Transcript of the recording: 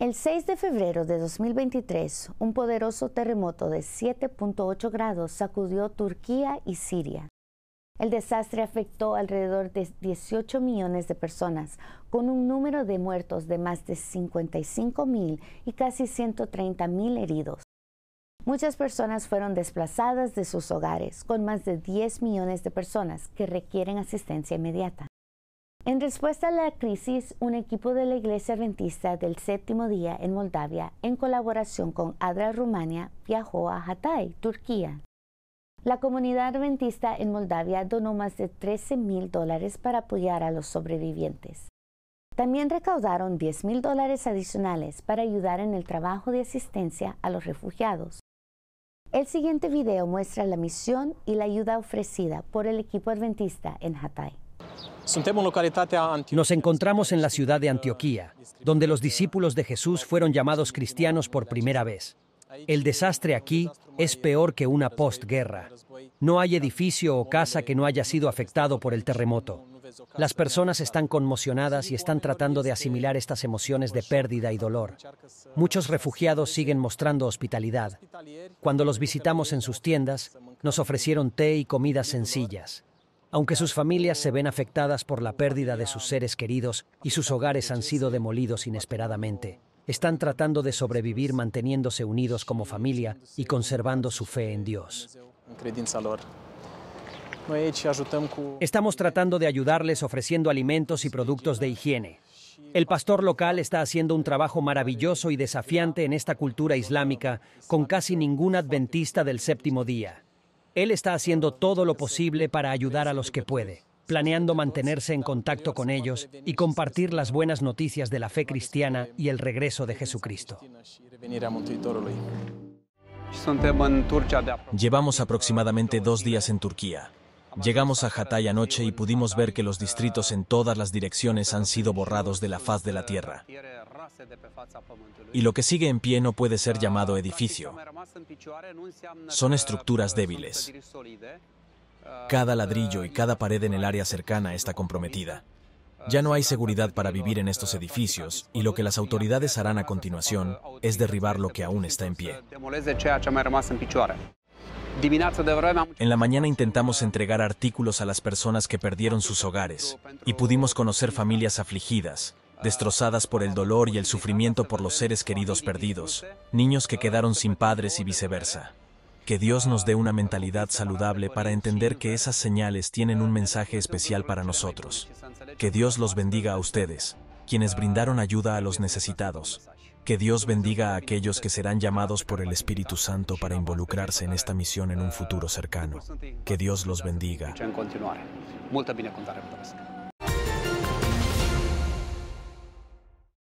El 6 de febrero de 2023, un poderoso terremoto de 7.8 grados sacudió Turquía y Siria. El desastre afectó alrededor de 18 millones de personas, con un número de muertos de más de 55 mil y casi 130 mil heridos. Muchas personas fueron desplazadas de sus hogares, con más de 10 millones de personas que requieren asistencia inmediata. En respuesta a la crisis, un equipo de la Iglesia Adventista del Séptimo Día en Moldavia, en colaboración con Adra Rumania, viajó a Hatay, Turquía. La comunidad adventista en Moldavia donó más de 13 mil dólares para apoyar a los sobrevivientes. También recaudaron 10 mil dólares adicionales para ayudar en el trabajo de asistencia a los refugiados. El siguiente video muestra la misión y la ayuda ofrecida por el equipo adventista en Hatay. Nos encontramos en la ciudad de Antioquía, donde los discípulos de Jesús fueron llamados cristianos por primera vez. El desastre aquí es peor que una postguerra. No hay edificio o casa que no haya sido afectado por el terremoto. Las personas están conmocionadas y están tratando de asimilar estas emociones de pérdida y dolor. Muchos refugiados siguen mostrando hospitalidad. Cuando los visitamos en sus tiendas, nos ofrecieron té y comidas sencillas. Aunque sus familias se ven afectadas por la pérdida de sus seres queridos y sus hogares han sido demolidos inesperadamente, están tratando de sobrevivir manteniéndose unidos como familia y conservando su fe en Dios. Estamos tratando de ayudarles ofreciendo alimentos y productos de higiene. El pastor local está haciendo un trabajo maravilloso y desafiante en esta cultura islámica con casi ningún adventista del séptimo día. Él está haciendo todo lo posible para ayudar a los que puede, planeando mantenerse en contacto con ellos y compartir las buenas noticias de la fe cristiana y el regreso de Jesucristo. Llevamos aproximadamente dos días en Turquía. Llegamos a Hatay anoche y pudimos ver que los distritos en todas las direcciones han sido borrados de la faz de la tierra. Y lo que sigue en pie no puede ser llamado edificio. Son estructuras débiles. Cada ladrillo y cada pared en el área cercana está comprometida. Ya no hay seguridad para vivir en estos edificios y lo que las autoridades harán a continuación es derribar lo que aún está en pie. En la mañana intentamos entregar artículos a las personas que perdieron sus hogares y pudimos conocer familias afligidas, destrozadas por el dolor y el sufrimiento por los seres queridos perdidos, niños que quedaron sin padres y viceversa. Que Dios nos dé una mentalidad saludable para entender que esas señales tienen un mensaje especial para nosotros. Que Dios los bendiga a ustedes quienes brindaron ayuda a los necesitados. Que Dios bendiga a aquellos que serán llamados por el Espíritu Santo para involucrarse en esta misión en un futuro cercano. Que Dios los bendiga.